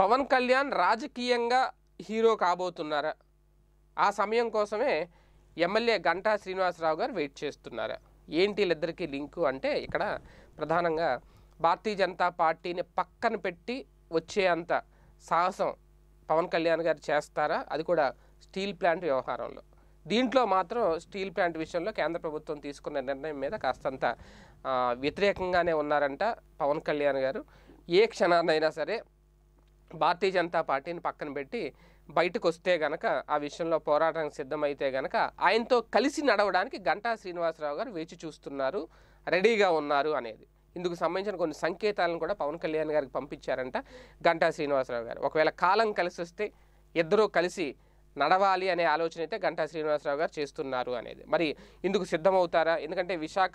పవన్ కళ్యాణ్ రాజకీయంగా హీరో కాబోతున్నారా ఆ సమయం కోసమే ఎమ్మెల్యే గంటా శ్రీనివాసరావు గారు వెయిట్ చేస్తున్నారా ఏంటి వీళ్ళిద్దరికీ లింకు అంటే ఇక్కడ ప్రధానంగా భారతీయ జనతా పార్టీని పక్కన పెట్టి వచ్చే అంత సాహసం పవన్ కళ్యాణ్ గారు చేస్తారా అది కూడా స్టీల్ ప్లాంట్ వ్యవహారంలో దీంట్లో మాత్రం స్టీల్ ప్లాంట్ విషయంలో కేంద్ర ప్రభుత్వం తీసుకున్న నిర్ణయం మీద కాస్తంత వ్యతిరేకంగానే ఉన్నారంట పవన్ కళ్యాణ్ గారు ఏ క్షణాన్నైనా సరే భారతీయ జనతా పార్టీని పక్కన పెట్టి బయటకు వస్తే గనక ఆ విషయంలో పోరాటానికి సిద్ధమైతే గనక ఆయనతో కలిసి నడవడానికి గంటా శ్రీనివాసరావు గారు వేచి చూస్తున్నారు రెడీగా ఉన్నారు అనేది ఇందుకు సంబంధించిన కొన్ని సంకేతాలను కూడా పవన్ కళ్యాణ్ గారికి పంపించారంట గంటా శ్రీనివాసరావు గారు ఒకవేళ కాలం కలిసి వస్తే ఇద్దరూ కలిసి నడవాలి అనే ఆలోచన అయితే గంటా శ్రీనివాసరావు గారు చేస్తున్నారు అనేది మరి ఇందుకు సిద్ధమవుతారా ఎందుకంటే విశాఖ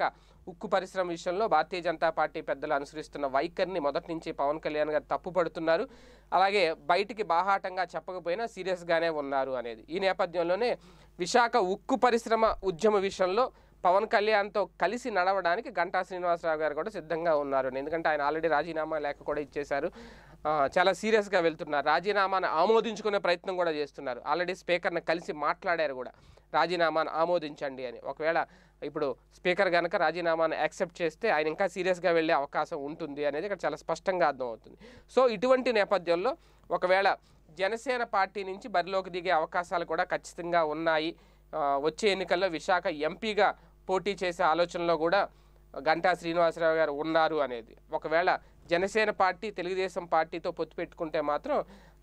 ఉక్కు పరిశ్రమ విషయంలో భారతీయ జనతా పార్టీ పెద్దలు అనుసరిస్తున్న వైఖరిని మొదటి నుంచి పవన్ కళ్యాణ్ గారు తప్పుపడుతున్నారు అలాగే బయటికి బాహాటంగా చెప్పకపోయినా సీరియస్గానే ఉన్నారు అనేది ఈ నేపథ్యంలోనే విశాఖ ఉక్కు పరిశ్రమ ఉద్యమ విషయంలో పవన్ కళ్యాణ్తో కలిసి నడవడానికి గంటా శ్రీనివాసరావు గారు కూడా సిద్ధంగా ఉన్నారు ఎందుకంటే ఆయన ఆల్రెడీ రాజీనామా లేఖ కూడా ఇచ్చేశారు చాలా సీరియస్గా వెళ్తున్నారు రాజీనామాను ఆమోదించుకునే ప్రయత్నం కూడా చేస్తున్నారు ఆల్రెడీ స్పీకర్ని కలిసి మాట్లాడారు కూడా రాజీనామాను ఆమోదించండి అని ఒకవేళ ఇప్పుడు స్పీకర్ కనుక రాజీనామాను యాక్సెప్ట్ చేస్తే ఆయన ఇంకా సీరియస్గా వెళ్ళే అవకాశం ఉంటుంది అనేది ఇక్కడ చాలా స్పష్టంగా అర్థమవుతుంది సో ఇటువంటి నేపథ్యంలో ఒకవేళ జనసేన పార్టీ నుంచి బరిలోకి దిగే అవకాశాలు కూడా ఖచ్చితంగా ఉన్నాయి వచ్చే ఎన్నికల్లో విశాఖ ఎంపీగా పోటీ చేసే ఆలోచనలో కూడా గంటా శ్రీనివాసరావు గారు ఉన్నారు అనేది ఒకవేళ జనసేన పార్టీ తెలుగుదేశం పార్టీతో పొత్తు పెట్టుకుంటే మాత్రం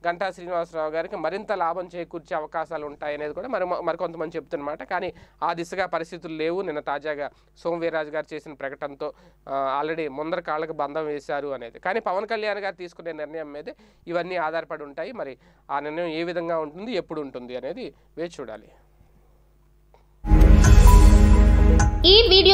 గంటా శ్రీనివాసరావు గారికి మరింత లాభం చేకూర్చే అవకాశాలు ఉంటాయనేది కూడా మరి మరికొంతమంది చెప్తున్నమాట కానీ ఆ దిశగా పరిస్థితులు లేవు నిన్న తాజాగా సోమవీర్రాజు గారు చేసిన ప్రకటనతో ఆల్రెడీ ముందర కాళ్ళకు బంధం వేశారు అనేది కానీ పవన్ కళ్యాణ్ గారు తీసుకునే నిర్ణయం మీద ఇవన్నీ ఆధారపడి ఉంటాయి మరి ఆ నిర్ణయం ఏ విధంగా ఉంటుంది ఎప్పుడు ఉంటుంది అనేది వేచి చూడాలి